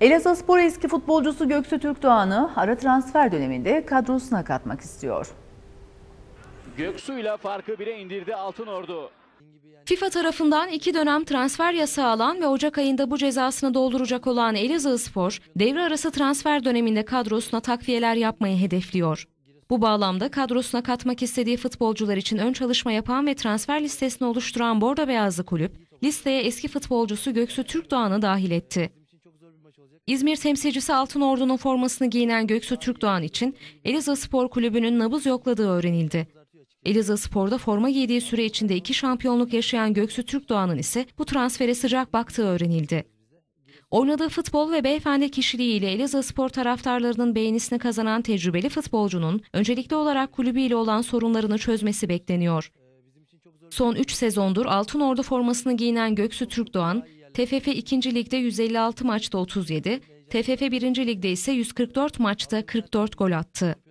Elazığ Spor eski futbolcusu Göksu Türkdoğan'ı ara transfer döneminde kadrosuna katmak istiyor. Göksu ile farkı bire indirdi Altınordu. FIFA tarafından iki dönem transfer yasağı alan ve Ocak ayında bu cezasını dolduracak olan Elazığ Spor, devre arası transfer döneminde kadrosuna takviyeler yapmayı hedefliyor. Bu bağlamda kadrosuna katmak istediği futbolcular için ön çalışma yapan ve transfer listesini oluşturan Bordo Beyazlı Kulüp, listeye eski futbolcusu Göksu Türkdoğan'ı dahil etti. İzmir temsilcisi Altın Ordu'nun formasını giyinen Göksu Türkdoğan için Eliza Spor Kulübü'nün nabız yokladığı öğrenildi. Eliza Spor'da forma giydiği süre içinde iki şampiyonluk yaşayan Göksu Türkdoğan'ın ise bu transfere sıcak baktığı öğrenildi. Oynadığı futbol ve beyefendi kişiliğiyle Eliza Spor taraftarlarının beğenisini kazanan tecrübeli futbolcunun öncelikli olarak kulübüyle olan sorunlarını çözmesi bekleniyor. Son 3 sezondur Altın Ordu formasını giyinen Göksu Türkdoğan, TFF 2. Lig'de 156 maçta 37, TFF 1. Lig'de ise 144 maçta 44 gol attı.